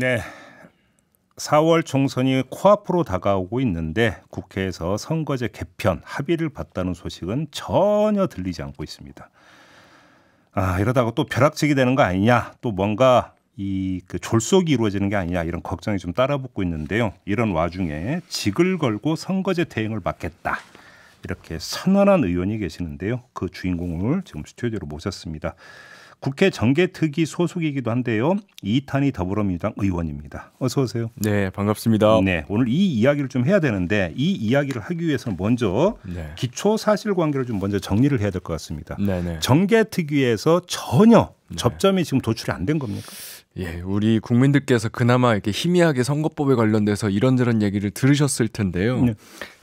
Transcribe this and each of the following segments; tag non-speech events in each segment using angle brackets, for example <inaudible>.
네. 4월 총선이 코앞으로 다가오고 있는데 국회에서 선거제 개편 합의를 봤다는 소식은 전혀 들리지 않고 있습니다. 아, 이러다가 또 벼락치기 되는 거 아니냐, 또 뭔가 이 그 졸속이 이루어지는 게 아니냐 이런 걱정이 좀 따라붙고 있는데요. 이런 와중에 직을 걸고 선거제 대행을 맡겠다 이렇게 선언한 의원이 계시는데요. 그 주인공을 지금 스튜디오로 모셨습니다. 국회 정계특위 소속이기도 한데요. 이탄희 더불어민주당 의원입니다. 어서 오세요. 네, 반갑습니다. 네, 오늘 이 이야기를 좀 해야 되는데 이 이야기를 하기 위해서는 먼저 네. 기초 사실관계를 좀 먼저 정리를 해야 될 것 같습니다. 네, 네. 정계특위에서 전혀 네. 접점이 지금 도출이 안 된 겁니까? 예, 우리 국민들께서 그나마 이렇게 희미하게 선거법에 관련돼서 이런저런 얘기를 들으셨을 텐데요. 네.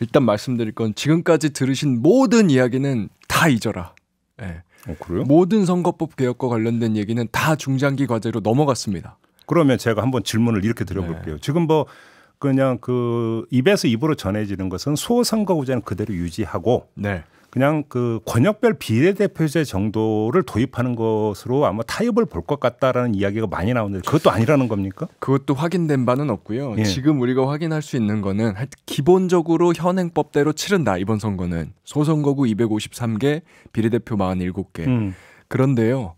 일단 말씀드릴 건 지금까지 들으신 모든 이야기는 다 잊어라. 예. 어, 모든 선거법 개혁과 관련된 얘기는 다 중장기 과제로 넘어갔습니다. 그러면 제가 한번 질문을 이렇게 드려볼게요. 네. 지금 뭐 그냥 그 입에서 입으로 전해지는 것은 소선거구제는 그대로 유지하고 네. 그냥 그 권역별 비례대표제 정도를 도입하는 것으로 아마 타협을 볼 것 같다라는 이야기가 많이 나오는데 그것도 아니라는 겁니까? 그것도 확인된 바는 없고요. 예. 지금 우리가 확인할 수 있는 거는 기본적으로 현행법대로 치른다 이번 선거는 소선거구 253개 비례대표 47개 음. 그런데요.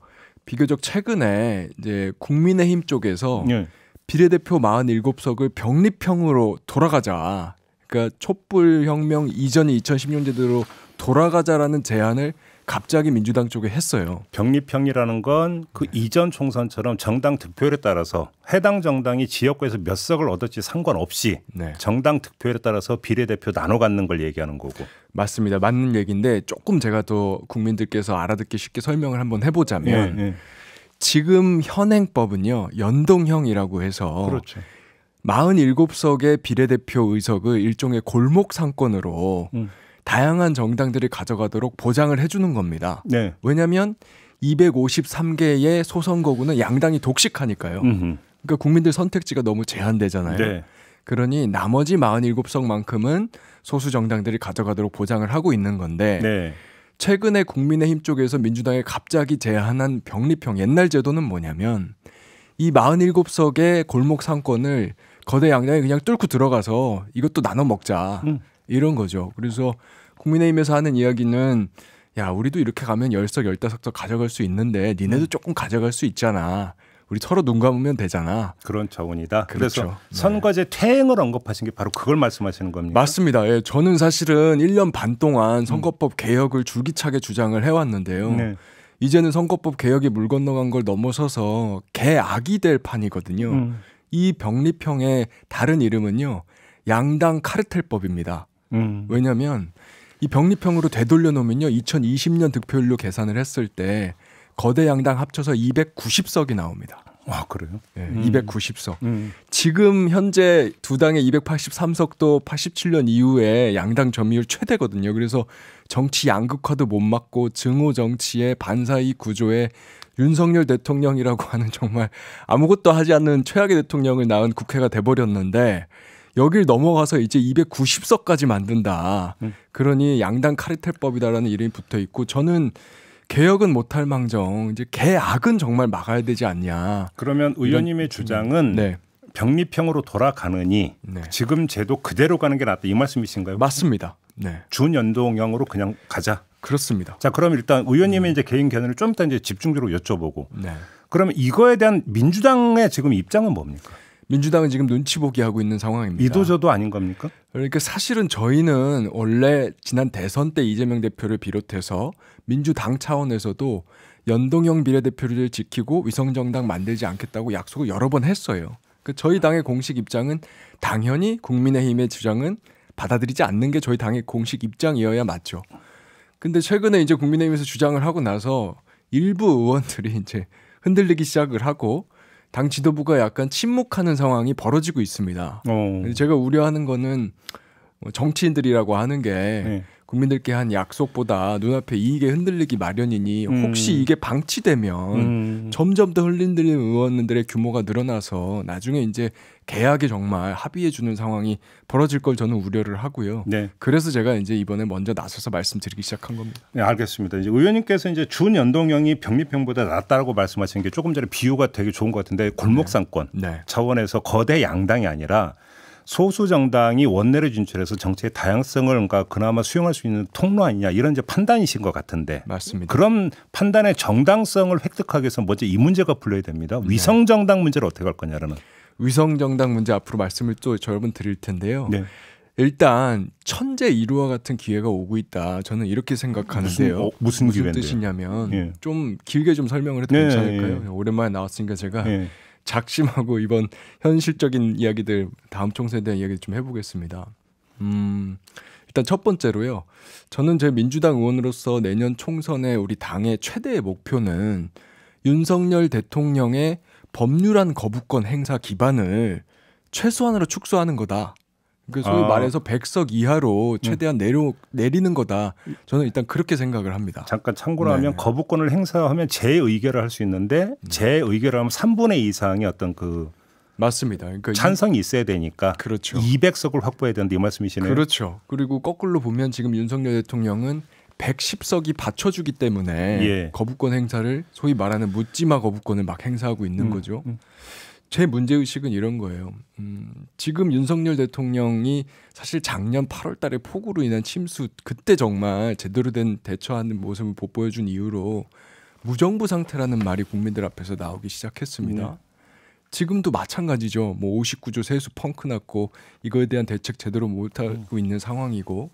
비교적 최근에 이제 국민의힘 쪽에서 예. 비례대표 47석을 병립형으로 돌아가자. 그러니까 촛불 혁명 이전이 2016년 제대로 돌아가자라는 제안을 갑자기 민주당 쪽에 했어요. 병립형이라는 건 그 이전 총선처럼 정당 득표율에 따라서 해당 정당이 지역구에서 몇 석을 얻었지 상관없이 네. 정당 득표율에 따라서 비례대표 나눠 갖는 걸 얘기하는 거고. 맞습니다. 맞는 얘기인데 조금 제가 더 국민들께서 알아듣기 쉽게 설명을 한번 해보자면 네, 네. 지금 현행법은요 연동형이라고 해서 그렇죠. 47석의 비례대표 의석을 일종의 골목 상권으로 음. 다양한 정당들이 가져가도록 보장을 해주는 겁니다. 네. 왜냐하면 253개의 소선거구는 양당이 독식하니까요. 음흠. 그러니까 국민들 선택지가 너무 제한되잖아요. 네. 그러니 나머지 47석만큼은 소수 정당들이 가져가도록 보장을 하고 있는 건데 네. 최근에 국민의힘 쪽에서 민주당에 갑자기 제안한 병립형 옛날 제도는 뭐냐면 이 47석의 골목 상권을 거대 양당이 그냥 뚫고 들어가서 이것도 나눠 먹자 음. 이런 거죠. 그래서 국민의힘에서 하는 이야기는 야 우리도 이렇게 가면 열석 열다섯석 가져갈 수 있는데 니네도 음. 조금 가져갈 수 있잖아. 우리 서로 눈 감으면 되잖아. 그런 차원이다. 그렇죠. 그래서 선거제 네. 퇴행을 언급하신 게 바로 그걸 말씀하시는 겁니다. 맞습니다. 예, 저는 사실은 1년 반 동안 음. 선거법 음. 개혁을 줄기차게 주장을 해왔는데요. 네. 이제는 선거법 개혁이 물 건너간 걸 넘어서서 개악이 될 판이거든요. 음. 이병립형의 다른 이름은요. 양당 카르텔법입니다. 음. 왜냐하면 이병립형으로 되돌려 놓으면요. 2020년 득표율로 계산을 했을 때 거대 양당 합쳐서 290석이 나옵니다. 아, 그래요? 네, 음. 290석. 음. 지금 현재 두 당의 283석도 87년 이후에 양당 점유율 최대거든요. 그래서 정치 양극화도 못 막고 증오 정치의 반사이 구조에 윤석열 대통령이라고 하는 정말 아무것도 하지 않는 최악의 대통령을 낳은 국회가 돼버렸는데 여길 넘어가서 이제 290석까지 만든다. 음. 그러니 양당 카르텔법이다라는 이름이 붙어 있고 저는 개혁은 못할 망정 이제 개악은 정말 막아야 되지 않냐. 그러면 의원님의 이런, 음, 주장은 네. 병립형으로 돌아가느니 네. 지금 제도 그대로 가는 게 낫다 이 말씀이신가요? 맞습니다. 네. 준연동형으로 그냥 가자. 그렇습니다. 자, 그럼 일단 의원님의 음. 이제 개인 견해를 좀 이따 이제 집중적으로 여쭤보고. 네. 그러면 이거에 대한 민주당의 지금 입장은 뭡니까? 민주당은 지금 눈치 보기 하고 있는 상황입니다. 이도저도 아닌 겁니까? 그러니까 사실은 저희는 원래 지난 대선 때 이재명 대표를 비롯해서 민주당 차원에서도 연동형 비례대표를 지키고 위성정당 만들지 않겠다고 약속을 여러 번 했어요. 그 저희 당의 공식 입장은 당연히 국민의힘의 주장은 받아들이지 않는 게 저희 당의 공식 입장이어야 맞죠. 근데 최근에 이제 국민의힘에서 주장을 하고 나서 일부 의원들이 이제 흔들리기 시작을 하고 당 지도부가 약간 침묵하는 상황이 벌어지고 있습니다. 오. 어. 제가 우려하는 거는 뭐 정치인들이라고 하는 게 네. 국민들께 한 약속보다 눈앞에 이익에 흔들리기 마련이니 음. 혹시 이게 방치되면 음. 점점 더흘린들리 의원들의 규모가 늘어나서 나중에 이제 계약에 정말 합의해 주는 상황이 벌어질 걸 저는 우려를 하고요. 네. 그래서 제가 이제 이번에 먼저 나서서 말씀드리기 시작한 겁니다. 네, 알겠습니다. 이제 의원님께서 이제 준연동형이 병립형보다 낫다라고 말씀하신 게 조금 전에 비유가 되게 좋은 것 같은데 골목상권 네. 네. 차원에서 거대 양당이 아니라 소수 정당이 원내를 진출해서 정치의 다양성을 그러니까 그나마 수용할 수 있는 통로 아니냐 이런 이제 판단이신 것 같은데 맞습니다. 그럼 판단의 정당성을 획득하기 위해서 먼저 이 문제가 풀려야 됩니다. 네. 위성 정당 문제를 어떻게 할 거냐라는. 위성 정당 문제 앞으로 말씀을 또 여러분 드릴 텐데요. 네. 일단 천재 이루와 같은 기회가 오고 있다. 저는 이렇게 생각하는데요. 무슨, 어, 무슨, 무슨 뜻이냐면 예. 좀 길게 좀 설명을 해도 네, 괜찮을까요? 예, 예. 오랜만에 나왔으니까 제가 예. 작심하고 이번 현실적인 이야기들 다음 총선에 대한 이야기 를좀 해보겠습니다. 음, 일단 첫 번째로요. 저는 제 민주당 의원으로서 내년 총선에 우리 당의 최대 목표는 윤석열 대통령의 법률안 거부권 행사 기반을 최소한으로 축소하는 거다. 그러니 아. 말해서 100석 이하로 음. 최대한 음. 내려 내리는 거다. 저는 일단 그렇게 생각을 합니다. 잠깐 참고로 네. 하면 거부권을 행사하면 재의결을 할 수 있는데 재의결을 음. 하면 3분의 2 이상의 어떤 그 맞습니다. 그러니까 찬성이 있어야 되니까 그렇죠. 200석을 확보해야 되는이 말씀이시네요. 그렇죠. 그리고 거꾸로 보면 지금 윤석열 대통령은 110석이 받쳐주기 때문에 예. 거부권 행사를 소위 말하는 묻지마 거부권을 막 행사하고 있는 음, 거죠. 음. 제 문제의식은 이런 거예요. 음, 지금 윤석열 대통령이 사실 작년 8월 달에 폭우로 인한 침수, 그때 정말 제대로 된 대처하는 모습을 보여준 이후로 무정부 상태라는 말이 국민들 앞에서 나오기 시작했습니다. 음. 지금도 마찬가지죠. 뭐 59조 세수 펑크 났고 이거에 대한 대책 제대로 못하고 음. 있는 상황이고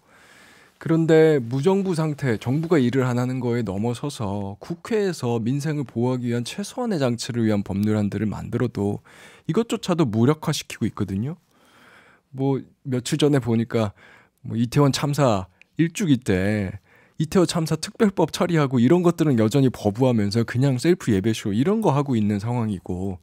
그런데 무정부 상태, 정부가 일을 안 하는 거에 넘어서서 국회에서 민생을 보호하기 위한 최소한의 장치를 위한 법률안들을 만들어도 이것조차도 무력화시키고 있거든요. 뭐 며칠 전에 보니까 뭐 이태원 참사 일주기 때 이태원 참사 특별법 처리하고 이런 것들은 여전히 거부하면서 그냥 셀프 예배쇼 이런 거 하고 있는 상황이고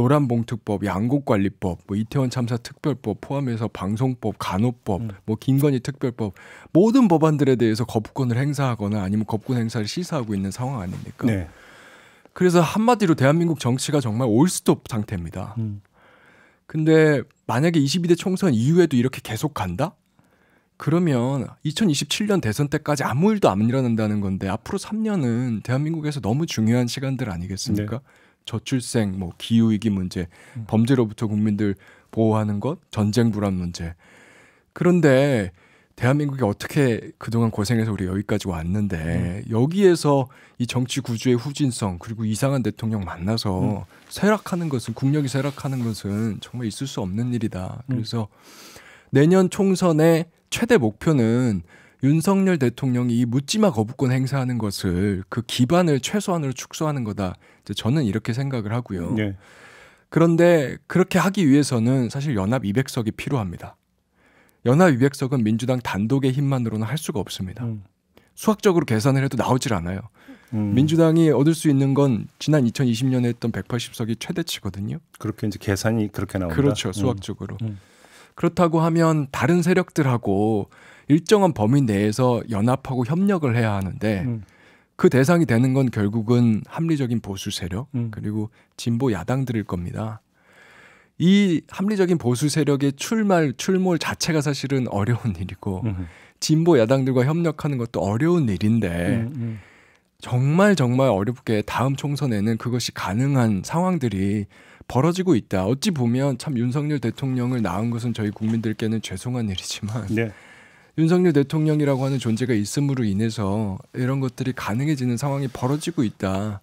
노란봉투법, 양곡관리법, 뭐 이태원 참사 특별법 포함해서 방송법, 간호법, 음. 뭐 김건희 특별법 모든 법안들에 대해서 거부권을 행사하거나 아니면 거부권 행사를 시사하고 있는 상황 아닙니까? 네. 그래서 한마디로 대한민국 정치가 정말 올스톱 상태입니다. 음. 근데 만약에 22대 총선 이후에도 이렇게 계속 간다? 그러면 2027년 대선 때까지 아무 일도 안 일어난다는 건데 앞으로 3년은 대한민국에서 너무 중요한 시간들 아니겠습니까? 네. 저출생, 뭐 기후 위기 문제, 음. 범죄로부터 국민들 보호하는 것, 전쟁 불안 문제. 그런데 대한민국이 어떻게 그동안 고생해서 우리 여기까지 왔는데 음. 여기에서 이 정치 구조의 후진성 그리고 이상한 대통령 만나서 음. 쇠락하는 것은 국력이 쇠락하는 것은 정말 있을 수 없는 일이다. 음. 그래서 내년 총선의 최대 목표는 윤석열 대통령이 묻지마 거부권 행사하는 것을 그 기반을 최소한으로 축소하는 거다. 이제 저는 이렇게 생각을 하고요. 네. 그런데 그렇게 하기 위해서는 사실 연합 200석이 필요합니다. 연합 200석은 민주당 단독의 힘만으로는 할 수가 없습니다. 음. 수학적으로 계산을 해도 나오질 않아요. 음. 민주당이 얻을 수 있는 건 지난 2020년에 했던 180석이 최대치거든요. 그렇게 이제 계산이 그렇게 나온다. 그렇죠. 음. 수학적으로. 음. 그렇다고 하면 다른 세력들하고 일정한 범위 내에서 연합하고 협력을 해야 하는데 음. 그 대상이 되는 건 결국은 합리적인 보수 세력 음. 그리고 진보 야당들일 겁니다. 이 합리적인 보수 세력의 출말 출몰 자체가 사실은 어려운 일이고 음. 진보 야당들과 협력하는 것도 어려운 일인데 음, 음. 정말 정말 어렵게 다음 총선에는 그것이 가능한 상황들이 벌어지고 있다. 어찌 보면 참 윤석열 대통령을 낳은 것은 저희 국민들께는 죄송한 일이지만 네. 윤석열 대통령이라고 하는 존재가 있음으로 인해서 이런 것들이 가능해지는 상황이 벌어지고 있다.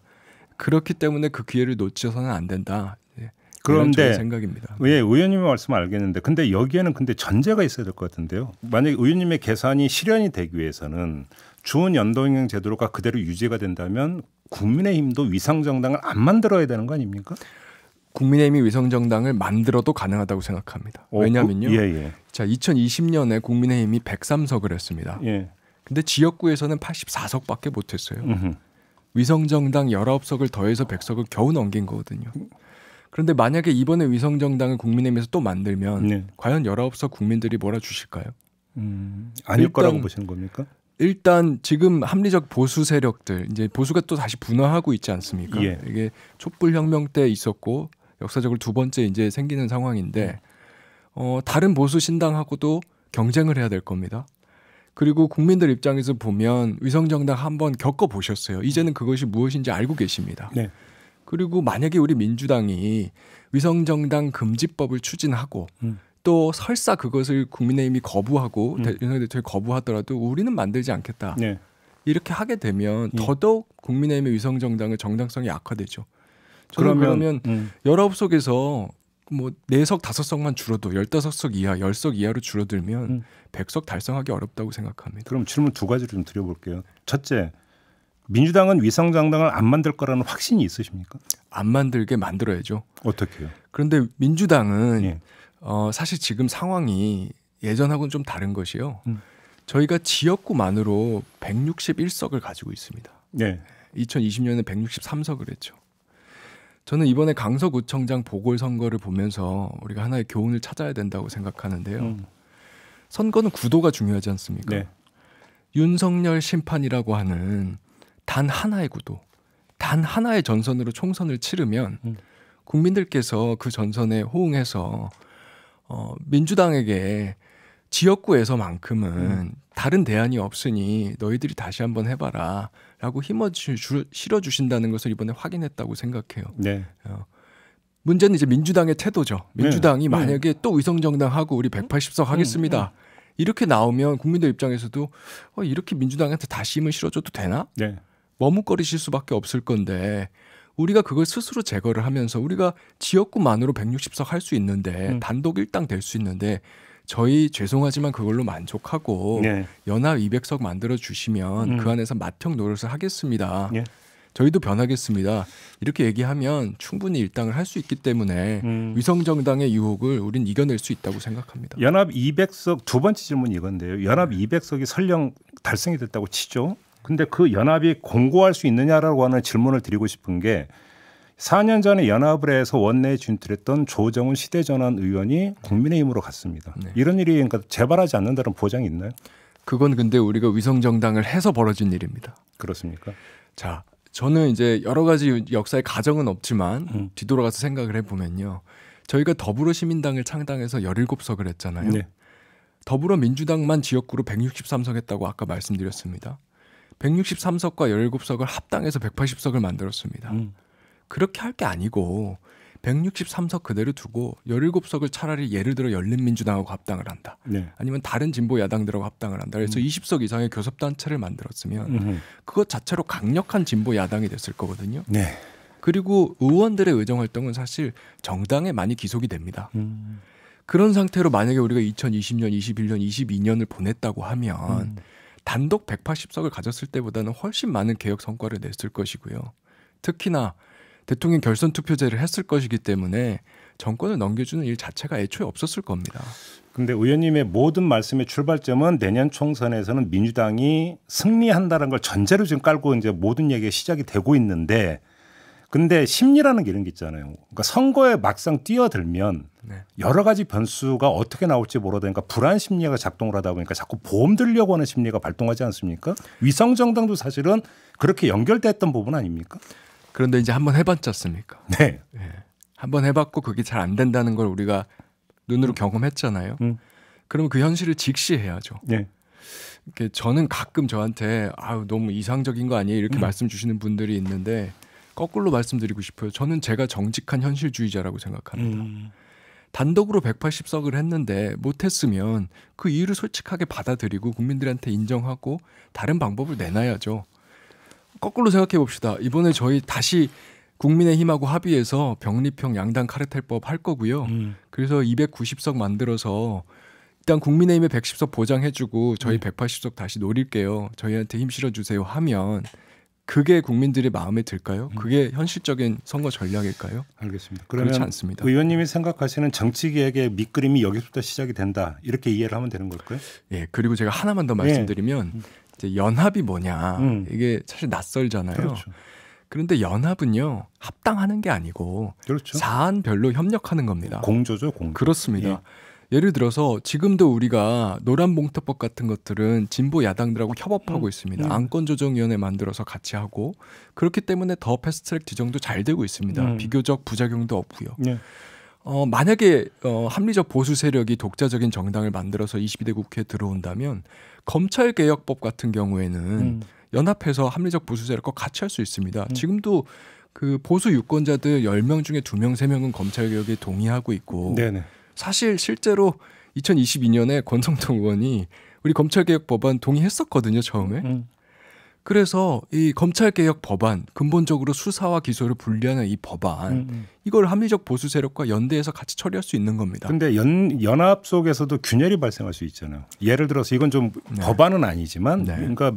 그렇기 때문에 그 기회를 놓쳐서는 안 된다. 예, 그런데 생각입니다. 예, 의원님의 말씀 알겠는데 근데 여기에는 근데 전제가 있어야 될 것 같은데요. 만약 에 의원님의 계산이 실현이 되기 위해서는 주준 연동형 제도가 그대로 유지가 된다면 국민의힘도 위상정당을 안 만들어야 되는 거 아닙니까? 국민의힘이 위성정당을 만들어도 가능하다고 생각합니다. 어, 그, 왜냐면요. 예, 예. 자, 2020년에 국민의힘이 103석을 했습니다. 예. 근데 지역구에서는 84석밖에 못 했어요. 위성정당 19석을 더해서 100석을 겨우 넘긴 거거든요. 그런데 만약에 이번에 위성정당을 국민의힘에서 또 만들면 네. 과연 19석 국민들이 몰아주실까요? 음, 아닐 일단, 거라고 보시는 겁니까? 일단 지금 합리적 보수 세력들 이제 보수가 또 다시 분화하고 있지 않습니까? 예. 이게 촛불 혁명 때 있었고 역사적으로 두 번째 이제 생기는 상황인데 네. 어, 다른 보수 신당하고도 경쟁을 해야 될 겁니다. 그리고 국민들 입장에서 보면 위성정당 한번 겪어 보셨어요. 이제는 그것이 무엇인지 알고 계십니다. 네. 그리고 만약에 우리 민주당이 위성정당 금지법을 추진하고 음. 또 설사 그것을 국민의힘이 거부하고 음. 윤석열 대통령이 거부하더라도 우리는 만들지 않겠다. 네. 이렇게 하게 되면 예. 더더욱 국민의힘의 위성정당의 정당성이 악화되죠. 저는 그러면, 그러면 음. 19석에서 뭐 4석, 5석만 줄어도 15석 이하, 10석 이하로 줄어들면 음. 100석 달성하기 어렵다고 생각합니다. 그럼 질문 두 가지로 좀 드려볼게요. 첫째, 민주당은 위성장당을 안 만들 거라는 확신이 있으십니까? 안 만들게 만들어야죠. 어떻게요? 그런데 민주당은 예. 어, 사실 지금 상황이 예전하고는 좀 다른 것이요. 음. 저희가 지역구만으로 161석을 가지고 있습니다. 네. 2020년에 163석을 했죠. 저는 이번에 강서구청장 보궐선거를 보면서 우리가 하나의 교훈을 찾아야 된다고 생각하는데요. 음. 선거는 구도가 중요하지 않습니까? 네. 윤석열 심판이라고 하는 단 하나의 구도, 단 하나의 전선으로 총선을 치르면 음. 국민들께서 그 전선에 호응해서 어, 민주당에게 지역구에서만큼은 음. 다른 대안이 없으니 너희들이 다시 한번 해봐라. 라고 힘을 실어주신다는 것을 이번에 확인했다고 생각해요. 네. 어. 문제는 이제 민주당의 태도죠. 네. 민주당이 네. 만약에 네. 또 의성정당하고 우리 180석 하겠습니다. 음, 음, 이렇게 나오면 국민들 입장에서도 어, 이렇게 민주당한테 다시 힘을 실어줘도 되나? 네. 머뭇거리실 수밖에 없을 건데 우리가 그걸 스스로 제거를 하면서 우리가 지역구만으로 160석 할 수 있는데 음. 단독 일당 될 수 있는데 저희 죄송하지만 그걸로 만족하고 네. 연합 이백석 만들어 주시면 음. 그 안에서 맏형 노릇을 하겠습니다. 예. 저희도 변하겠습니다. 이렇게 얘기하면 충분히 일당을 할 수 있기 때문에 음. 위성정당의 유혹을 우린 이겨낼 수 있다고 생각합니다. 연합 이백석두 번째 질문이 이건데요. 연합 네. 이백석이 설령 달성이 됐다고 치죠. 근데 그 연합이 공고할 수 있느냐라고 하는 질문을 드리고 싶은 게 4년 전에 연합을 해서 원내에 진출했던 조정훈 시대전환 의원이 국민의힘으로 갔습니다. 네. 이런 일이 그러니까 재발하지 않는다는 보장이 있나요? 그건 근데 우리가 위성 정당을 해서 벌어진 일입니다. 그렇습니까? 자, 저는 이제 여러 가지 역사의 가정은 없지만 음. 뒤돌아가서 생각을 해보면요. 저희가 더불어시민당을 창당해서 17석을 했잖아요. 네. 더불어민주당만 지역구로 163석 했다고 아까 말씀드렸습니다. 163석과 17석을 합당해서 180석을 만들었습니다. 음. 그렇게 할 게 아니고 163석 그대로 두고 17석을 차라리 예를 들어 열린민주당하고 합당을 한다. 네. 아니면 다른 진보 야당들하고 합당을 한다. 그래서 음. 20석 이상의 교섭단체를 만들었으면 음. 그것 자체로 강력한 진보 야당이 됐을 거거든요. 네. 그리고 의원들의 의정 활동은 사실 정당에 많이 기속이 됩니다. 음. 그런 상태로 만약에 우리가 2020년, 21년, 22년을 보냈다고 하면 음. 단독 180석을 가졌을 때보다는 훨씬 많은 개혁 성과를 냈을 것이고요. 특히나 대통령 결선 투표제를 했을 것이기 때문에 정권을 넘겨주는 일 자체가 애초에 없었을 겁니다. 근데 의원님의 모든 말씀의 출발점은 내년 총선에서는 민주당이 승리한다는 걸 전제로 지금 깔고 이제 모든 얘기가 시작이 되고 있는데 근데 심리라는 게 이런 게 있잖아요. 그러니까 선거에 막상 뛰어들면 네. 여러 가지 변수가 어떻게 나올지 모르다니까 불안 심리가 작동을 하다 보니까 자꾸 보험 들려고 하는 심리가 발동하지 않습니까? 위성 정당도 사실은 그렇게 연결됐던 부분 아닙니까? 그런데 이제 한번 해봤지 않습니까? 네. 예. 한번 해봤고 그게 잘 안 된다는 걸 우리가 눈으로 음. 경험했잖아요. 음. 그러면 그 현실을 직시해야죠. 네. 이렇게 저는 가끔 저한테 아유 너무 이상적인 거 아니에요 이렇게 음. 말씀 주시는 분들이 있는데 거꾸로 말씀드리고 싶어요. 저는 제가 정직한 현실주의자라고 생각합니다. 음. 단독으로 180석을 했는데 못했으면 그 이유를 솔직하게 받아들이고 국민들한테 인정하고 다른 방법을 내놔야죠. 거꾸로 생각해 봅시다. 이번에 저희 다시 국민의힘하고 합의해서 병립형 양당 카르텔법 할 거고요. 음. 그래서 290석 만들어서 일단 국민의힘에 110석 보장해주고 저희 음. 180석 다시 노릴게요. 저희한테 힘 실어주세요 하면 그게 국민들의 마음에 들까요? 음. 그게 현실적인 선거 전략일까요? 알겠습니다. 그러면 그렇지 않습니다. 의원님이 생각하시는 정치 개혁의 밑그림이 여기서부터 시작이 된다 이렇게 이해를 하면 되는 걸까요? 예. 그리고 제가 하나만 더 네. 말씀드리면 예. 이제 연합이 뭐냐 음. 이게 사실 낯설잖아요. 그렇죠. 그런데 연합은요 합당하는 게 아니고 그렇죠. 사안별로 협력하는 겁니다. 공조죠, 공조. 그렇습니다. 예. 예를 들어서 지금도 우리가 노란봉투법 같은 것들은 진보 야당들하고 협업하고 음, 있습니다. 음. 안건조정위원회 만들어서 같이 하고 그렇기 때문에 더 패스트트랙 지정도 잘 되고 있습니다. 음. 비교적 부작용도 없고요. 예. 어, 만약에 어, 합리적 보수 세력이 독자적인 정당을 만들어서 22대 국회에 들어온다면 검찰 개혁법 같은 경우에는 음. 연합해서 합리적 보수 세력과 같이 할 수 있습니다. 음. 지금도 그 보수 유권자들 10명 중에 2명, 3명은 검찰 개혁에 동의하고 있고 네네. 사실 실제로 2022년에 권성동 의원이 우리 검찰개혁 법안 동의했었거든요 처음에. 음. 그래서 이 검찰 개혁 법안 근본적으로 수사와 기소를 분리하는 이 법안 음, 음. 이걸 합리적 보수 세력과 연대해서 같이 처리할 수 있는 겁니다. 근데 연 연합 속에서도 균열이 발생할 수 있잖아요. 예를 들어서 이건 좀 네. 법안은 아니지만 네. 그러니까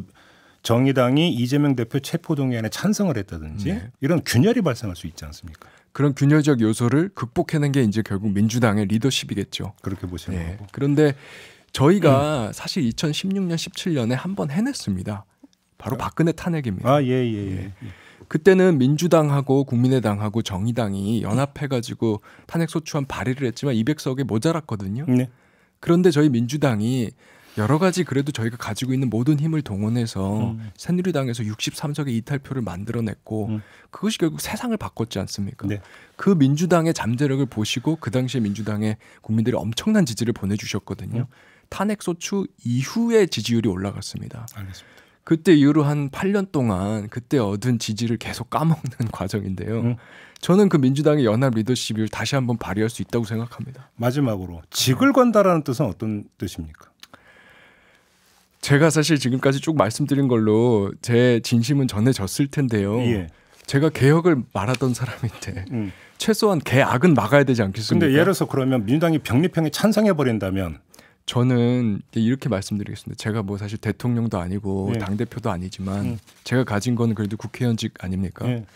정의당이 이재명 대표 체포 동의안에 찬성을 했다든지 네. 이런 균열이 발생할 수 있지 않습니까? 그런 균열적 요소를 극복해낸 게 이제 결국 민주당의 리더십이겠죠. 그렇게 보시는 거고. 네. 그런데 저희가 음. 사실 2016년 17년에 한 번 해냈습니다. 바로 박근혜 탄핵입니다. 아, 예, 예, 예, 예. 그때는 민주당하고 국민의당하고 정의당이 연합해가지고 탄핵소추안 발의를 했지만 200석에 모자랐거든요. 네. 그런데 저희 민주당이 여러 가지 그래도 저희가 가지고 있는 모든 힘을 동원해서 음. 새누리당에서 63석의 이탈표를 만들어냈고 음. 그것이 결국 세상을 바꿨지 않습니까? 네. 그 민주당의 잠재력을 보시고 그 당시에 민주당의 국민들이 엄청난 지지를 보내주셨거든요. 음. 탄핵소추 이후에 지지율이 올라갔습니다. 알겠습니다. 그때 이후로 한 8년 동안 그때 얻은 지지를 계속 까먹는 <laughs> 과정인데요. 음. 저는 그 민주당의 연합 리더십을 다시 한번 발휘할 수 있다고 생각합니다. 마지막으로 직을 건다라는 뜻은 어떤 뜻입니까? 제가 사실 지금까지 쭉 말씀드린 걸로 제 진심은 전해졌을 텐데요. 예. 제가 개혁을 말하던 사람인데 <laughs> 음. 최소한 개악은 막아야 되지 않겠습니까? 근데 예를 들어서 그러면 민주당이 병립형에 찬성해 버린다면 저는 이렇게 말씀드리겠습니다. 제가 뭐 사실 대통령도 아니고 네. 당 대표도 아니지만 네. 제가 가진 건 그래도 국회의원직 아닙니까? 네.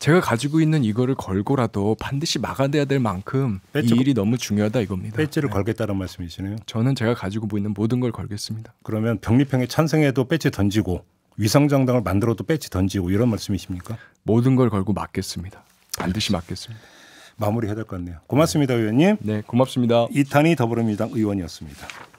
제가 가지고 있는 이거를 걸고라도 반드시 막아내야 될 만큼 배치, 이 일이 너무 중요하다 이겁니다. 배지를 네. 걸겠다는 말씀이시네요. 저는 제가 가지고 있는 모든 걸 걸겠습니다. 그러면 병립형에 찬성해도 배지 던지고 위성정당을 만들어도 배지 던지고 이런 말씀이십니까? 모든 걸 걸고 막겠습니다. 반드시 막겠습니다. 마무리해야 될 것 같네요. 고맙습니다, 네. 의원님. 네, 고맙습니다. 이탄희 더불어민주당 의원이었습니다.